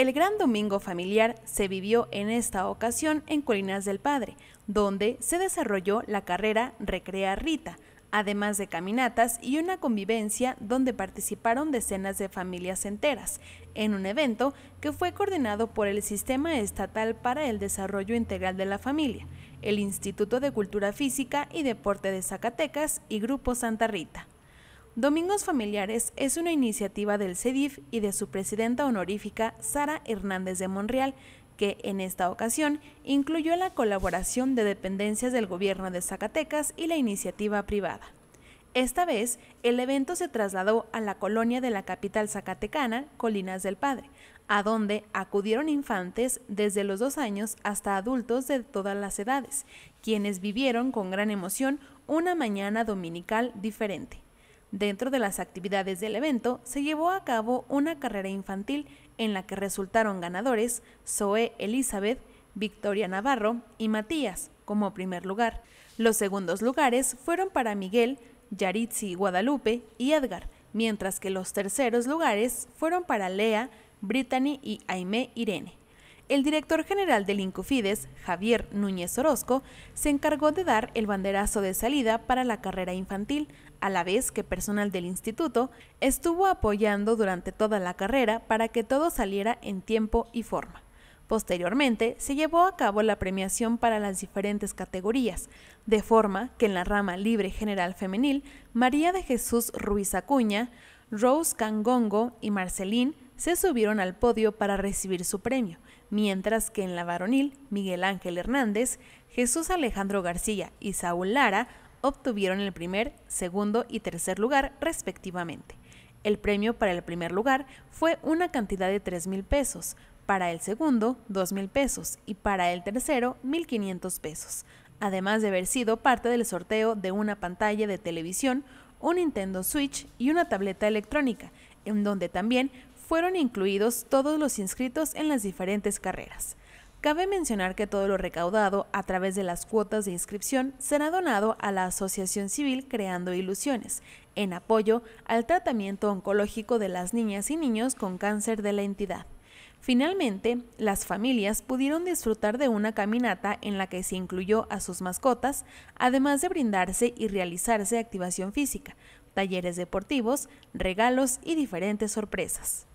El gran domingo familiar se vivió en esta ocasión en Colinas del Padre, donde se desarrolló la carrera Recrea Rita, además de caminatas y una convivencia donde participaron decenas de familias enteras, en un evento que fue coordinado por el Sistema Estatal para el Desarrollo Integral de la Familia, el Instituto de Cultura Física y Deporte de Zacatecas y Grupo Santa Rita. Domingos Familiares es una iniciativa del CEDIF y de su presidenta honorífica Sara Hernández de Monreal, que en esta ocasión incluyó la colaboración de dependencias del gobierno de Zacatecas y la iniciativa privada. Esta vez, el evento se trasladó a la colonia de la capital zacatecana, Colinas del Padre, a donde acudieron infantes desde los dos años hasta adultos de todas las edades, quienes vivieron con gran emoción una mañana dominical diferente. Dentro de las actividades del evento se llevó a cabo una carrera infantil en la que resultaron ganadores Zoe Elizabeth, Victoria Navarro y Matías como primer lugar. Los segundos lugares fueron para Miguel, Yaritzi Guadalupe y Edgar, mientras que los terceros lugares fueron para Lea, Brittany y Aimé Irene el director general del Incufides, Javier Núñez Orozco, se encargó de dar el banderazo de salida para la carrera infantil, a la vez que personal del instituto estuvo apoyando durante toda la carrera para que todo saliera en tiempo y forma. Posteriormente, se llevó a cabo la premiación para las diferentes categorías, de forma que en la rama libre general femenil, María de Jesús Ruiz Acuña, Rose Cangongo y Marcelín se subieron al podio para recibir su premio, mientras que en la varonil, Miguel Ángel Hernández, Jesús Alejandro García y Saúl Lara obtuvieron el primer, segundo y tercer lugar respectivamente. El premio para el primer lugar fue una cantidad de 3 mil pesos, para el segundo 2 mil pesos y para el tercero 1.500 pesos, además de haber sido parte del sorteo de una pantalla de televisión, un Nintendo Switch y una tableta electrónica, en donde también fueron incluidos todos los inscritos en las diferentes carreras. Cabe mencionar que todo lo recaudado a través de las cuotas de inscripción será donado a la Asociación Civil Creando Ilusiones, en apoyo al tratamiento oncológico de las niñas y niños con cáncer de la entidad. Finalmente, las familias pudieron disfrutar de una caminata en la que se incluyó a sus mascotas, además de brindarse y realizarse activación física, talleres deportivos, regalos y diferentes sorpresas.